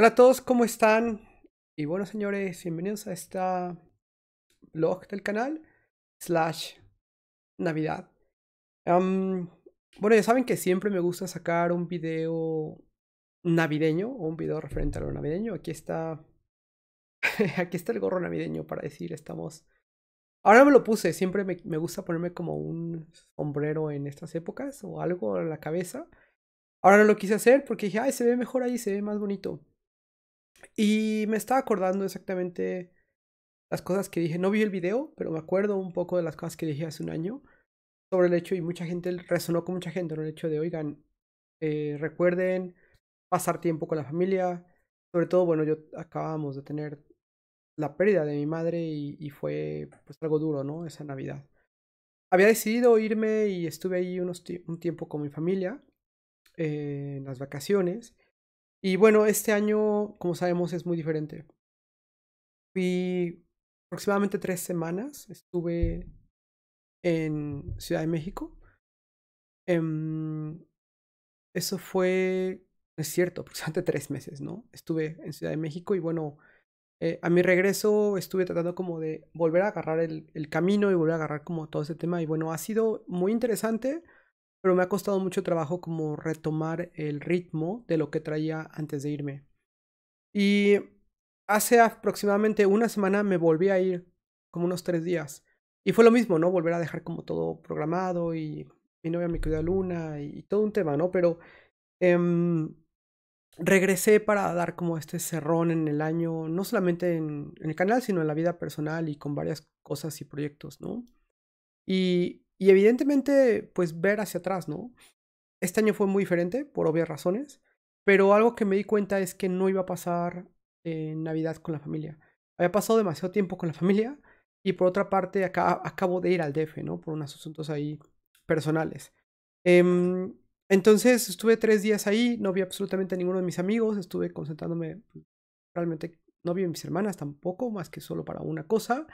Hola a todos, ¿cómo están? Y bueno, señores, bienvenidos a esta blog del canal, slash Navidad. bueno, ya saben que siempre me gusta sacar un video navideño o un video referente a lo navideño. Aquí está. Aquí está el gorro navideño para decir, estamos. Ahora me lo puse, siempre me, me, gusta ponerme como un sombrero en estas épocas o algo en la cabeza. Ahora no lo quise hacer porque dije, ay, se ve mejor ahí, se ve más bonito. Y me estaba acordando exactamente las cosas que dije. No vi el video, pero me acuerdo un poco de las cosas que dije hace un año sobre el hecho y mucha gente resonó con mucha gente, en El hecho de, oigan, eh, recuerden pasar tiempo con la familia. Sobre todo, bueno, yo acabamos de tener la pérdida de mi madre y, fue pues algo duro, ¿no? Esa Navidad. Había decidido irme y estuve ahí un tiempo con mi familia eh, en las vacaciones. Y bueno, este año, como sabemos, es muy diferente. Fui aproximadamente tres semanas, estuve en Ciudad de México. Em, eso fue, es cierto, aproximadamente tres meses, ¿no? Estuve en Ciudad de México y bueno, eh, a mi regreso estuve tratando como de volver a agarrar el, el, camino y volver a agarrar como todo ese tema. Y bueno, ha sido muy interesante pero me ha costado mucho trabajo como retomar el ritmo de lo que traía antes de irme. Y hace aproximadamente una semana me volví a ir, como unos tres días. Y fue lo mismo, ¿no? Volver a dejar como todo programado y mi novia me cuidó a Luna y, todo un tema, ¿no? Pero em, regresé para dar como este cerrón en el año, no solamente en, en el canal, sino en la vida personal y con varias cosas y proyectos, ¿no? Y y evidentemente, pues ver hacia atrás, ¿no? Este año fue muy diferente, por obvias razones, pero algo que me di cuenta es que no iba a pasar en Navidad con la familia. Había pasado demasiado tiempo con la familia y por otra parte acabo de ir al DF, ¿no? Por unos asuntos ahí personales. Em, entonces estuve tres días ahí, no vi absolutamente a ninguno de mis amigos, estuve concentrándome, pues, realmente no vi a mis hermanas tampoco, más que solo para una cosa,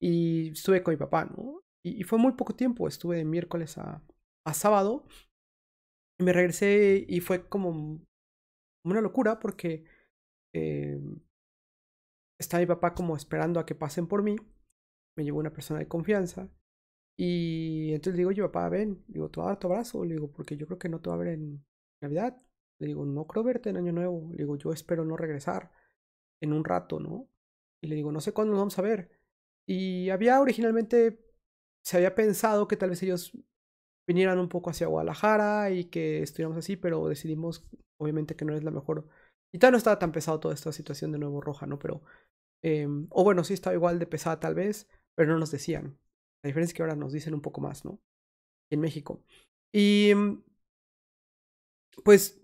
y estuve con mi papá, ¿no? Y, fue muy poco tiempo, estuve de miércoles a, a sábado. me regresé y fue como una locura porque eh, estaba mi papá como esperando a que pasen por mí. Me llevó una persona de confianza. Y entonces le digo, yo papá, ven. digo, te voy a dar tu abrazo. Le digo, porque yo creo que no te va a ver en Navidad. Le digo, no creo verte en Año Nuevo. Le digo, yo espero no regresar en un rato, ¿no? Y le digo, no sé cuándo nos vamos a ver. Y había originalmente se había pensado que tal vez ellos vinieran un poco hacia Guadalajara y que estuviéramos así, pero decidimos, obviamente, que no es la mejor. Y tal no estaba tan pesado toda esta situación de Nuevo Roja, ¿no? Pero. Em, o bueno, sí estaba igual de pesada tal vez, pero no nos decían. La diferencia es que ahora nos dicen un poco más, ¿no? En México. Y. Em, pues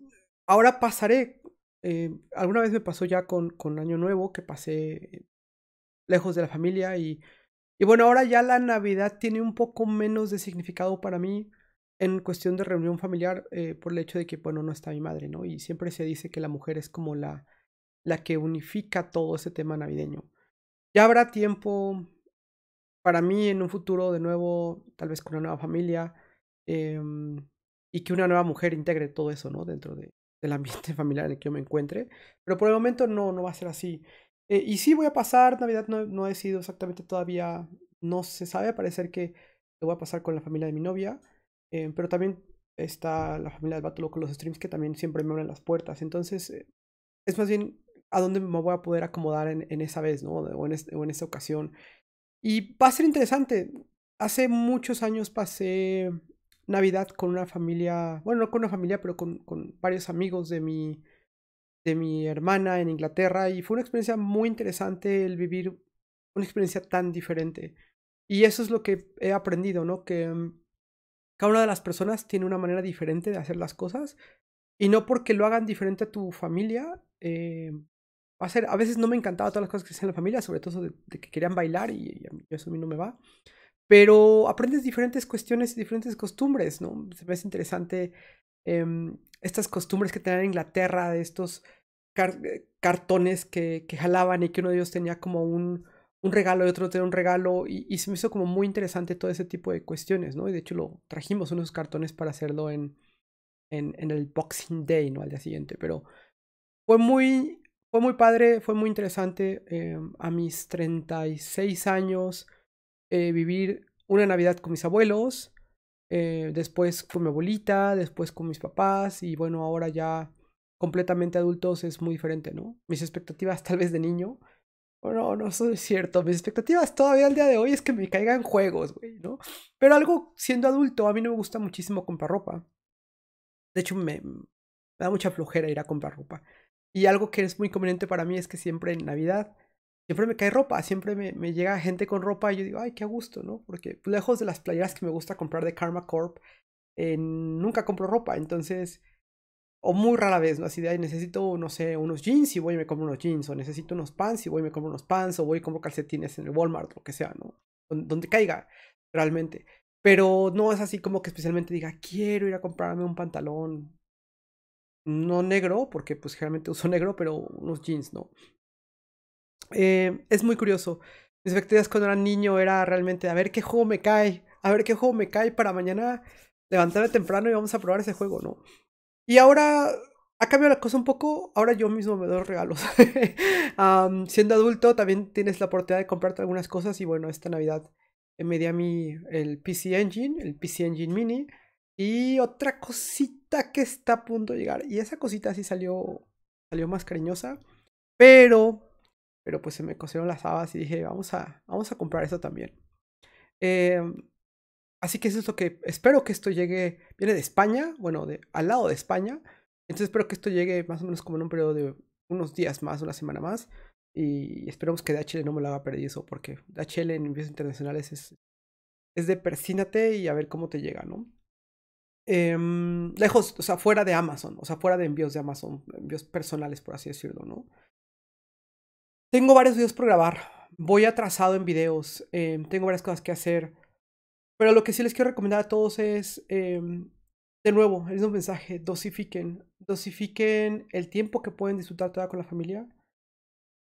ahora pasaré. Eh, alguna vez me pasó ya con, con Año Nuevo que pasé eh, lejos de la familia y y bueno, ahora ya la Navidad tiene un poco menos de significado para mí en cuestión de reunión familiar eh, por el hecho de que, bueno, no está mi madre, ¿no? Y siempre se dice que la mujer es como la, la que unifica todo ese tema navideño. Ya habrá tiempo para mí en un futuro de nuevo, tal vez con una nueva familia, em, y que una nueva mujer integre todo eso, ¿no? Dentro de, del ambiente familiar en el que yo me encuentre. Pero por el momento no, no va a ser así. Eh, y sí voy a pasar, Navidad no, no, he exactamente todavía, no se sabe, Parece que lo voy a pasar con la familia de mi novia, eh, pero también está la familia de Bátulo con los streams que también siempre me abren las puertas, entonces eh, es más bien a dónde me voy a poder acomodar en, en esa vez, ¿no? O en, esta ocasión. Y va a ser interesante, hace muchos años pasé Navidad con una familia, bueno, no con una familia, pero con, con varios amigos de mi de mi hermana en Inglaterra y fue una experiencia muy interesante el vivir una experiencia tan diferente. Y eso es lo que he aprendido, ¿no? Que mm, cada una de las personas tiene una manera diferente de hacer las cosas y no porque lo hagan diferente a tu familia. Eh, a, ser, a veces no me encantaba todas las cosas que hacían la familia, sobre todo de, que querían bailar y, eso a mí no me va. Pero aprendes diferentes cuestiones y diferentes costumbres, ¿no? Se me hace interesante em, estas costumbres que tenían en Inglaterra de estos eh, cartones que, jalaban y que uno de ellos tenía como un, regalo y otro tenía un regalo y, se me hizo como muy interesante todo ese tipo de cuestiones, ¿no? Y de hecho lo trajimos unos cartones para hacerlo en, en, el Boxing Day, ¿no? Al día siguiente, pero fue muy, fue muy padre, fue muy interesante eh, a mis 36 años eh, vivir una Navidad con mis abuelos, eh, después con mi abuelita, después con mis papás y bueno, ahora ya completamente adultos es muy diferente, ¿no? Mis expectativas tal vez de niño, no, no, eso es cierto, mis expectativas todavía al día de hoy es que me caigan juegos, güey, ¿no? Pero algo, siendo adulto, a mí no me gusta muchísimo comprar ropa. De hecho, me, me da mucha flojera ir a comprar ropa. Y algo que es muy conveniente para mí es que siempre en Navidad siempre me cae ropa, siempre me, llega gente con ropa y yo digo, ay, qué gusto, ¿no? Porque pues, lejos de las playeras que me gusta comprar de Karma Corp, eh, nunca compro ropa, entonces, o muy rara vez, ¿no? Así de, ay, necesito, no sé, unos jeans y voy y me compro unos jeans, o necesito unos pants y voy y me compro unos pants, o voy y compro calcetines en el Walmart, lo que sea, ¿no? Donde caiga, realmente. Pero no es así como que especialmente diga, quiero ir a comprarme un pantalón. No negro, porque pues generalmente uso negro, pero unos jeans, ¿no? Eh, es muy curioso. Mis expectativas cuando era niño era realmente a ver qué juego me cae, a ver qué juego me cae para mañana levantarme temprano y vamos a probar ese juego, ¿no? Y ahora ha cambiado la cosa un poco, ahora yo mismo me doy regalos. siendo adulto también tienes la oportunidad de comprarte algunas cosas y bueno, esta Navidad me di a mí el PC Engine, el PC Engine Mini y otra cosita que está a punto de llegar. Y esa cosita sí salió, salió más cariñosa, pero pero pues se me cosieron las habas y dije, vamos a, vamos a comprar eso también. Em, así que es esto que espero que esto llegue. Viene de España, bueno, de, al lado de España. Entonces espero que esto llegue más o menos como en un periodo de unos días más, una semana más. Y esperemos que DHL no me lo haga eso, porque DHL en envíos internacionales es, es de persínate y a ver cómo te llega, ¿no? Em, lejos, o sea, fuera de Amazon, o sea, fuera de envíos de Amazon, envíos personales, por así decirlo, ¿no? Tengo varios videos por grabar. Voy atrasado en videos. Em, tengo varias cosas que hacer. Pero lo que sí les quiero recomendar a todos es, em, de nuevo, es un mensaje, dosifiquen. Dosifiquen el tiempo que pueden disfrutar toda con la familia.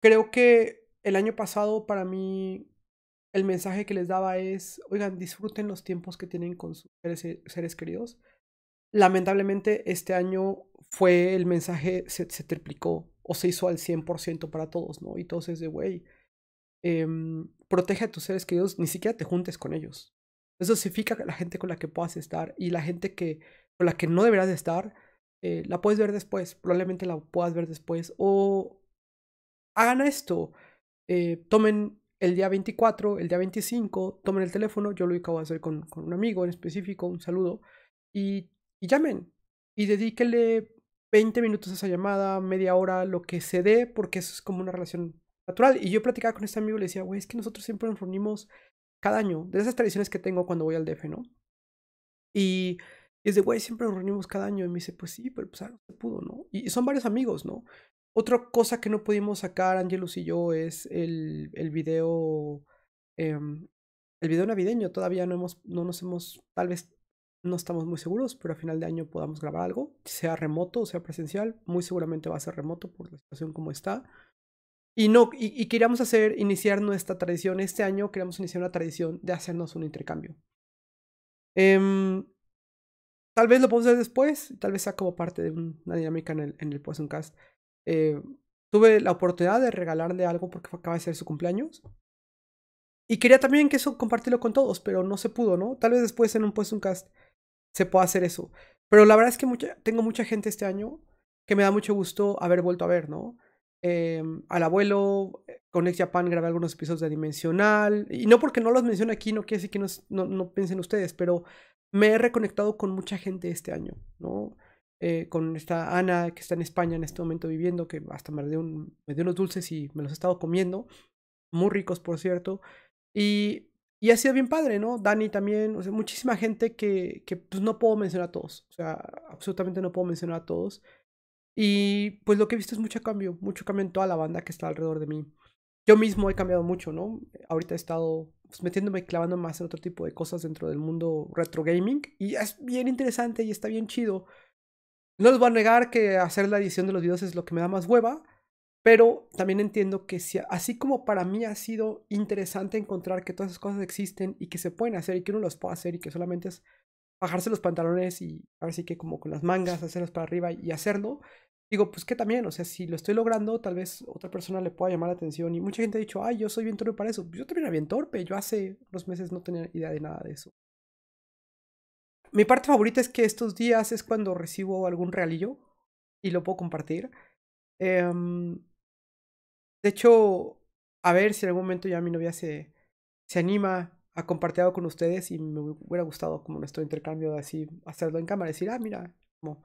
Creo que el año pasado para mí el mensaje que les daba es, oigan, disfruten los tiempos que tienen con sus seres, queridos. Lamentablemente este año fue el mensaje, se triplicó o se hizo al 100% para todos, ¿no? Y todos es de, güey, em, protege a tus seres queridos, ni siquiera te juntes con ellos. Eso significa que la gente con la que puedas estar y la gente que, con la que no deberás estar, eh, la puedes ver después, probablemente la puedas ver después, o hagan esto, eh, tomen el día 24, el día 25, tomen el teléfono, yo lo acabo de hacer con, un amigo en específico, un saludo, y, y llamen, y dedíquele 20 minutos esa llamada, media hora, lo que se dé, porque eso es como una relación natural. Y yo platicaba con este amigo y le decía, güey, es que nosotros siempre nos reunimos cada año, de esas tradiciones que tengo cuando voy al DF, ¿no? Y es de, güey, siempre nos reunimos cada año. Y me dice, pues sí, pero pues ah, no se pudo, ¿no? Y son varios amigos, ¿no? Otra cosa que no pudimos sacar, Angelus y yo, es el, el video. Em, el video navideño. Todavía no, hemos, no nos hemos, tal vez, no estamos muy seguros, pero a final de año podamos grabar algo, sea remoto o sea presencial. Muy seguramente va a ser remoto por la situación como está. Y no, y, queríamos hacer, iniciar nuestra tradición. Este año queríamos iniciar una tradición de hacernos un intercambio. Em, tal vez lo podemos hacer después, tal vez sea como parte de una dinámica en el, en el podcast. Eh, tuve la oportunidad de regalarle algo porque acaba de ser su cumpleaños. Y quería también que eso compartirlo con todos, pero no se pudo, ¿no? Tal vez después en un podcast se pueda hacer eso. Pero la verdad es que mucha, tengo mucha gente este año que me da mucho gusto haber vuelto a ver, ¿no? Em, al abuelo, eh, con Ex Japan grabé algunos episodios de Dimensional, y no porque no los mencione aquí, no quiere decir que no, no, piensen ustedes, pero me he reconectado con mucha gente este año, ¿no? Eh, con esta Ana que está en España en este momento viviendo, que hasta me me dio unos dulces y me los he estado comiendo, muy ricos por cierto, y y ha sido bien padre, ¿no? Dani también, o sea, muchísima gente que, que pues no puedo mencionar a todos, o sea, absolutamente no puedo mencionar a todos. Y pues lo que he visto es mucho cambio, mucho cambio en toda la banda que está alrededor de mí. Yo mismo he cambiado mucho, ¿no? Ahorita he estado pues, metiéndome, clavando más en otro tipo de cosas dentro del mundo retro gaming y es bien interesante y está bien chido. No les voy a negar que hacer la edición de los videos es lo que me da más hueva, pero también entiendo que así como para mí ha sido interesante encontrar que todas esas cosas existen y que se pueden hacer y que uno las puede hacer y que solamente es bajarse los pantalones y ahora sí que como con las mangas, hacerlas para arriba y hacerlo, digo, pues que también, o sea, si lo estoy logrando, tal vez otra persona le pueda llamar la atención y mucha gente ha dicho, ay, yo soy bien torpe para eso. Yo también era bien torpe, yo hace unos meses no tenía idea de nada de eso. Mi parte favorita es que estos días es cuando recibo algún realillo y lo puedo compartir. Em, de hecho, a ver si en algún momento ya mi novia se, se anima a compartir algo con ustedes y me hubiera gustado como nuestro intercambio de así hacerlo en cámara, decir, ah, mira, como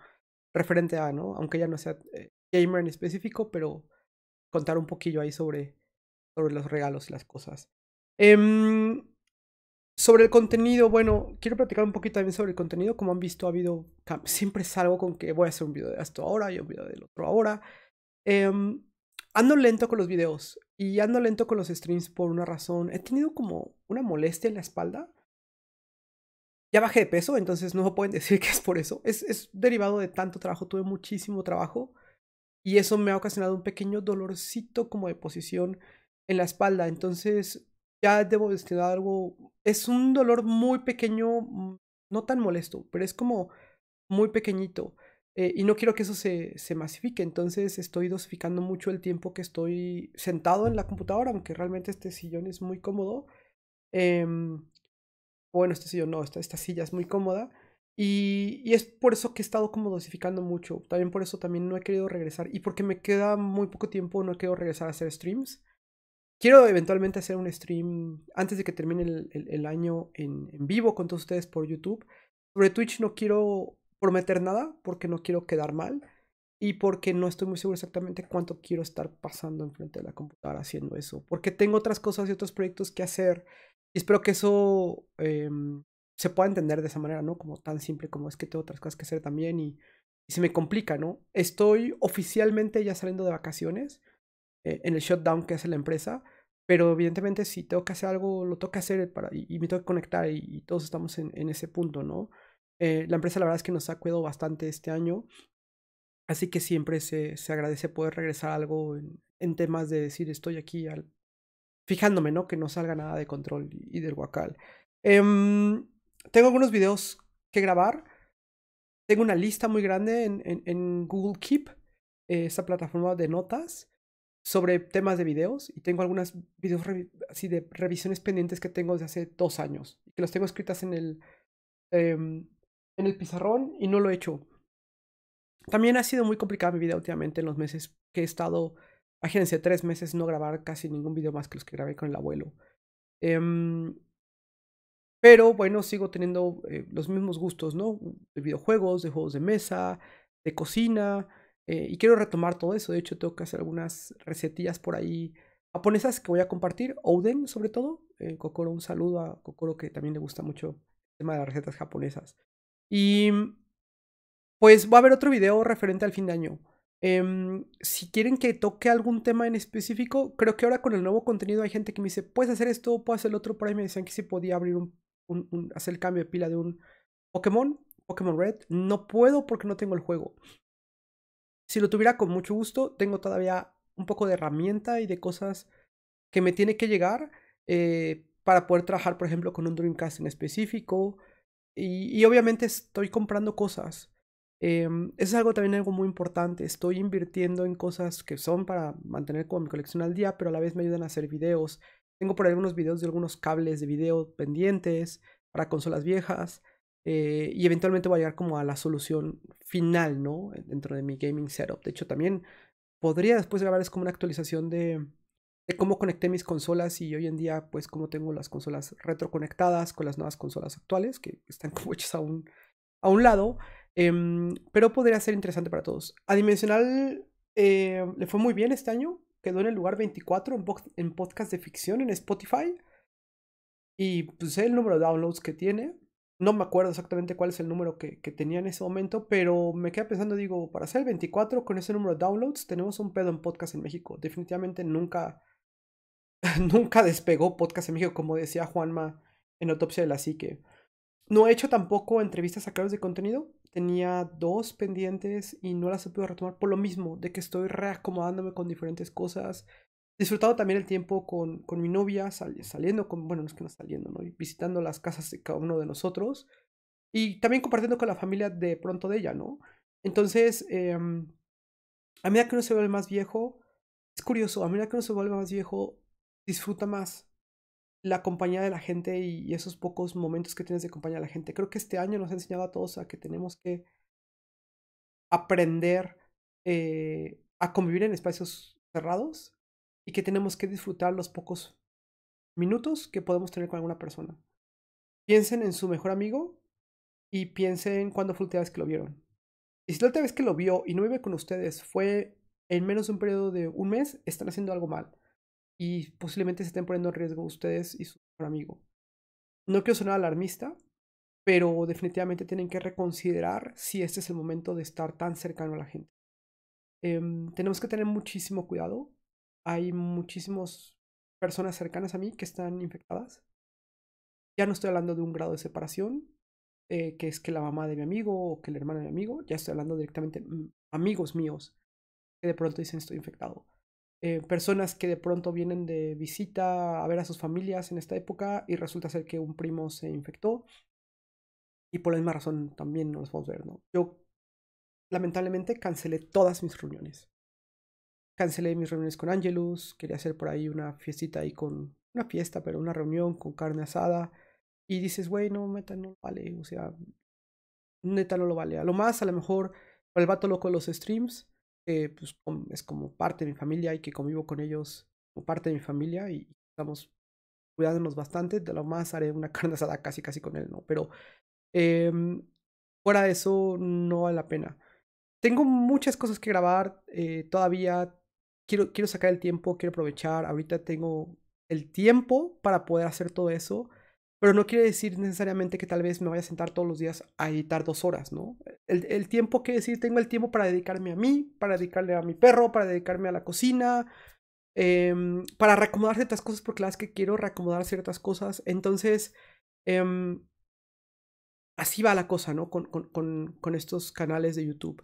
referente a, ¿no? Aunque ya no sea eh, gamer en específico, pero contar un poquillo ahí sobre, sobre los regalos y las cosas. Em, sobre el contenido, bueno, quiero platicar un poquito también sobre el contenido. Como han visto, ha habido. Siempre salgo con que voy a hacer un video de esto ahora y un video del otro ahora. Em, ando lento con los videos y ando lento con los streams por una razón. He tenido como una molestia en la espalda. Ya bajé de peso, entonces no pueden decir que es por eso. Es, es derivado de tanto trabajo. Tuve muchísimo trabajo y eso me ha ocasionado un pequeño dolorcito como de posición en la espalda. Entonces ya debo destinar algo. Es un dolor muy pequeño, mm, no tan molesto, pero es como muy pequeñito. Eh, y no quiero que eso se, se, masifique, entonces estoy dosificando mucho el tiempo que estoy sentado en la computadora, aunque realmente este sillón es muy cómodo. Em, bueno, este sillón no, esta, silla es muy cómoda. Y, es por eso que he estado como dosificando mucho. También por eso también no he querido regresar. Y porque me queda muy poco tiempo, no he querido regresar a hacer streams. Quiero eventualmente hacer un stream antes de que termine el, año en, en vivo con todos ustedes por YouTube. Sobre Twitch no quiero prometer nada porque no quiero quedar mal y porque no estoy muy seguro exactamente cuánto quiero estar pasando enfrente de la computadora haciendo eso, porque tengo otras cosas y otros proyectos que hacer. Y espero que eso eh, se pueda entender de esa manera, ¿no? Como tan simple como es que tengo otras cosas que hacer también y, y se me complica, ¿no? Estoy oficialmente ya saliendo de vacaciones eh, en el shutdown que hace la empresa, pero evidentemente si tengo que hacer algo, lo tengo que hacer para, y, me tengo que conectar y, y todos estamos en, en ese punto, ¿no? Eh, la empresa la verdad es que nos ha cuidado bastante este año, así que siempre se, se agradece poder regresar algo en, temas de decir estoy aquí al, fijándome, ¿no? Que no salga nada de control y, del guacal. Em, tengo algunos videos que grabar. Tengo una lista muy grande en, en, Google Keep, eh, esa plataforma de notas sobre temas de videos y tengo algunas videos así de revisiones pendientes que tengo desde hace dos años que los tengo escritas en el em, en el pizarrón y no lo he hecho. También ha sido muy complicada mi vida últimamente en los meses que he estado, imagínense, tres meses no grabar casi ningún video más que los que grabé con el abuelo. Em, pero bueno, sigo teniendo eh, los mismos gustos, ¿no? De videojuegos, de juegos de mesa, de cocina. Eh, y quiero retomar todo eso. De hecho, tengo que hacer algunas recetillas por ahí japonesas que voy a compartir. Oden, sobre todo. Eh, Kokoro, un saludo a Kokoro que también le gusta mucho el tema de las recetas japonesas. Y mm, pues va a haber otro video referente al fin de año. Em, si quieren que toque algún tema en específico, creo que ahora con el nuevo contenido hay gente que me dice, puedes hacer esto, puedes hacer el otro. Por ahí me decían que si podía abrir un, hacer el cambio de pila de un Pokémon, Pokémon Red. No puedo porque no tengo el juego. Si lo tuviera con mucho gusto, tengo todavía un poco de herramienta y de cosas que me tiene que llegar eh, para poder trabajar, por ejemplo, con un Dreamcast en específico. Y, obviamente estoy comprando cosas. eso em, es algo también algo muy importante. Estoy invirtiendo en cosas que son para mantener como mi colección al día, pero a la vez me ayudan a hacer videos. Tengo por ahí algunos videos de algunos cables de video pendientes para consolas viejas. Eh, y eventualmente voy a llegar como a la solución final, ¿no? Dentro de mi gaming setup. De hecho, también podría después grabar es como una actualización de, cómo conecté mis consolas y hoy en día, pues, cómo tengo las consolas retroconectadas con las nuevas consolas actuales, que están como hechas a un, a un lado. Em, pero podría ser interesante para todos. A Dimensional eh, le fue muy bien este año. Quedó en el lugar 24 en, podcast de ficción en Spotify. Y pues el número de downloads que tiene. No me acuerdo exactamente cuál es el número que, que tenía en ese momento, pero me queda pensando, digo, para ser el 24 con ese número de downloads, tenemos un pedo en podcast en México. Definitivamente nunca, nunca despegó podcast en México, como decía Juanma en Autopsia de la Psique. No he hecho tampoco entrevistas a creadores de contenido. Tenía dos pendientes y no las he podido retomar por lo mismo, de que estoy reacomodándome con diferentes cosas. disfrutado también el tiempo con, con mi novia, saliendo con, bueno, no es que no saliendo, ¿no? Visitando las casas de cada uno de nosotros. Y también compartiendo con la familia de pronto de ella, ¿no? Entonces, em, a medida que uno se vuelve más viejo, es curioso, a medida que uno se vuelve más viejo, disfruta más la compañía de la gente y esos pocos momentos que tienes de compañía de la gente. Creo que este año nos ha enseñado a todos a que tenemos que aprender eh, a convivir en espacios cerrados y que tenemos que disfrutar los pocos minutos que podemos tener con alguna persona. Piensen en su mejor amigo y piensen cuándo fue la última vez que lo vieron. Y si la última vez que lo vio y no vive con ustedes fue en menos de un periodo de un mes, están haciendo algo mal y posiblemente se estén poniendo en riesgo ustedes y su amigo. No quiero sonar alarmista, pero definitivamente tienen que reconsiderar si este es el momento de estar tan cercano a la gente. Em, tenemos que tener muchísimo cuidado. Hay muchísimas personas cercanas a mí que están infectadas. Ya no estoy hablando de un grado de separación, eh, que es que la mamá de mi amigo o que el hermano de mi amigo, ya estoy hablando directamente mm, amigos míos que de pronto dicen estoy infectado. Eh, personas que de pronto vienen de visita a ver a sus familias en esta época y resulta ser que un primo se infectó y por la misma razón también no los a ver, ¿no? Yo lamentablemente cancelé todas mis reuniones. Cancelé mis reuniones con Angelus, quería hacer por ahí una fiestita ahí con una fiesta, pero una reunión con carne asada y dices, güey, no, meta no vale, o sea, neta no lo vale. A lo más, a lo mejor, el vato loco de los streams, pues, es como parte de mi familia y que convivo con ellos como parte de mi familia y estamos cuidándonos bastante. De lo más haré una carne asada casi casi con él, ¿no? Pero em, fuera de eso no vale la pena. Tengo muchas cosas que grabar eh, todavía. Quiero, quiero sacar el tiempo, quiero aprovechar. Ahorita tengo el tiempo para poder hacer todo eso. Pero no quiere decir necesariamente que tal vez me vaya a sentar todos los días a editar dos horas, ¿no? El, tiempo quiere decir, tengo el tiempo para dedicarme a mí, para dedicarle a mi perro, para dedicarme a la cocina, em, para reacomodar ciertas cosas, porque la es que quiero reacomodar ciertas cosas. Entonces, em, así va la cosa, ¿no? Con, con estos canales de YouTube.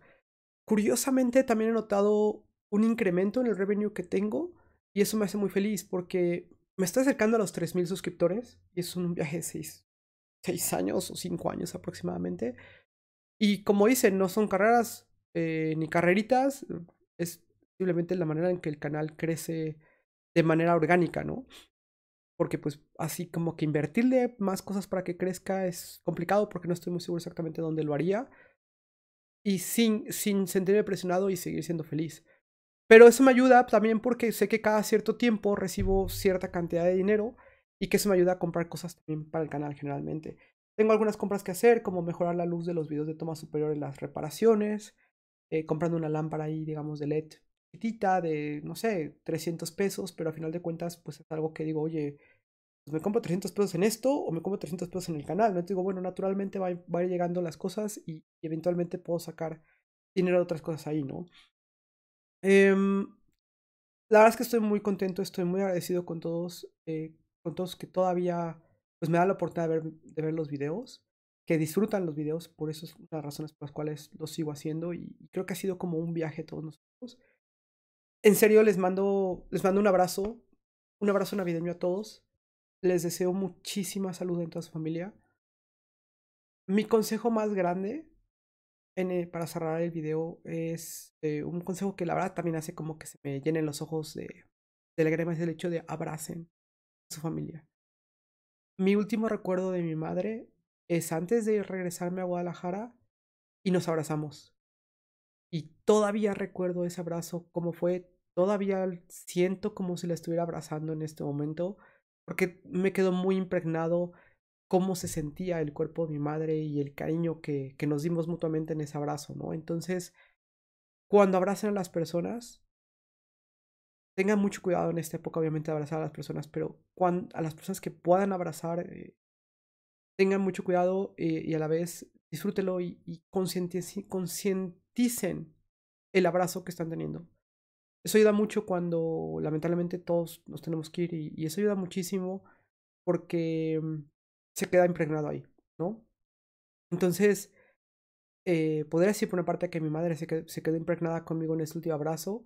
Curiosamente, también he notado un incremento en el revenue que tengo y eso me hace muy feliz porque me estoy acercando a los 3.000 suscriptores y es un viaje de 6, años o 5 años aproximadamente. Y como dicen, no son carreras eh, ni carreritas, es simplemente la manera en que el canal crece de manera orgánica, ¿no? Porque pues así como que invertirle más cosas para que crezca es complicado porque no estoy muy seguro exactamente dónde lo haría. Y sin, sin sentirme presionado y seguir siendo feliz. Pero eso me ayuda también porque sé que cada cierto tiempo recibo cierta cantidad de dinero y que eso me ayuda a comprar cosas también para el canal generalmente. Tengo algunas compras que hacer, como mejorar la luz de los videos de toma superior en las reparaciones, eh, comprando una lámpara ahí, digamos, de LED de, no sé, 300 pesos, pero a final de cuentas, pues es algo que digo, oye, pues me compro 300 pesos en esto o me compro 300 pesos en el canal. No digo, bueno, naturalmente va, a ir llegando las cosas y, y eventualmente puedo sacar dinero de otras cosas ahí, ¿no? Em, la verdad es que estoy muy contento, estoy muy agradecido con todos, eh, con todos que todavía pues me da la oportunidad de ver, de ver, los videos, que disfrutan los videos, por eso es una las razones por las cuales los sigo haciendo y creo que ha sido como un viaje todos nosotros. En serio, les mando, les mando un abrazo, un abrazo navideño a todos. Les deseo muchísima salud en toda su familia. Mi consejo más grande eh, para cerrar el video es eh, un consejo que la verdad también hace como que se me llenen los ojos de, de es el hecho de abracen a su familia. Mi último recuerdo de mi madre es antes de regresarme a Guadalajara y nos abrazamos. Y todavía recuerdo ese abrazo como fue, todavía siento como si la estuviera abrazando en este momento, porque me quedó muy impregnado cómo se sentía el cuerpo de mi madre y el cariño que, nos dimos mutuamente en ese abrazo, ¿no? Entonces, cuando abracen a las personas, tengan mucho cuidado en esta época, obviamente, de abrazar a las personas, pero a las personas que puedan abrazar, eh, tengan mucho cuidado eh, y a la vez disfrútelo y, y concienticen el abrazo que están teniendo. Eso ayuda mucho cuando lamentablemente todos nos tenemos que ir y eso ayuda muchísimo porque mm, se queda impregnado ahí, ¿no? Entonces, eh, podría decir por una parte que mi madre se, quedó... quedó impregnada conmigo en este último abrazo.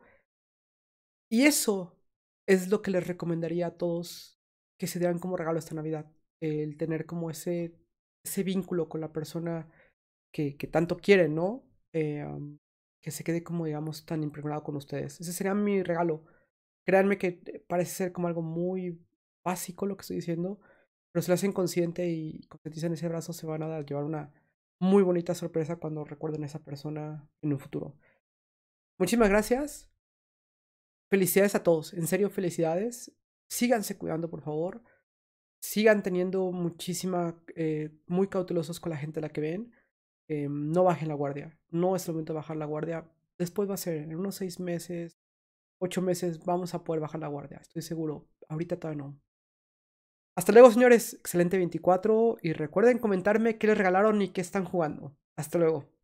Y eso es lo que les recomendaría a todos que se den como regalo esta Navidad. El tener como ese, ese vínculo con la persona que, que tanto quiere, ¿no? Eh, um, que se quede como, digamos, tan impregnado con ustedes. Ese sería mi regalo. Créanme que eh, parece ser como algo muy básico lo que estoy diciendo, pero si lo hacen consciente y concretizan ese brazo se van a llevar una muy bonita sorpresa cuando recuerden a esa persona en un futuro. Muchísimas gracias. Felicidades a todos. En serio, felicidades. Síganse cuidando, por favor. Sigan teniendo muchísima, eh, muy cautelosos con la gente a la que ven. Eh, no bajen la guardia. No es el momento de bajar la guardia. Después va a ser, en unos seis meses, ocho meses, vamos a poder bajar la guardia. Estoy seguro. Ahorita todavía no. Hasta luego, señores. Excelente 24. Y recuerden comentarme qué les regalaron y qué están jugando. Hasta luego.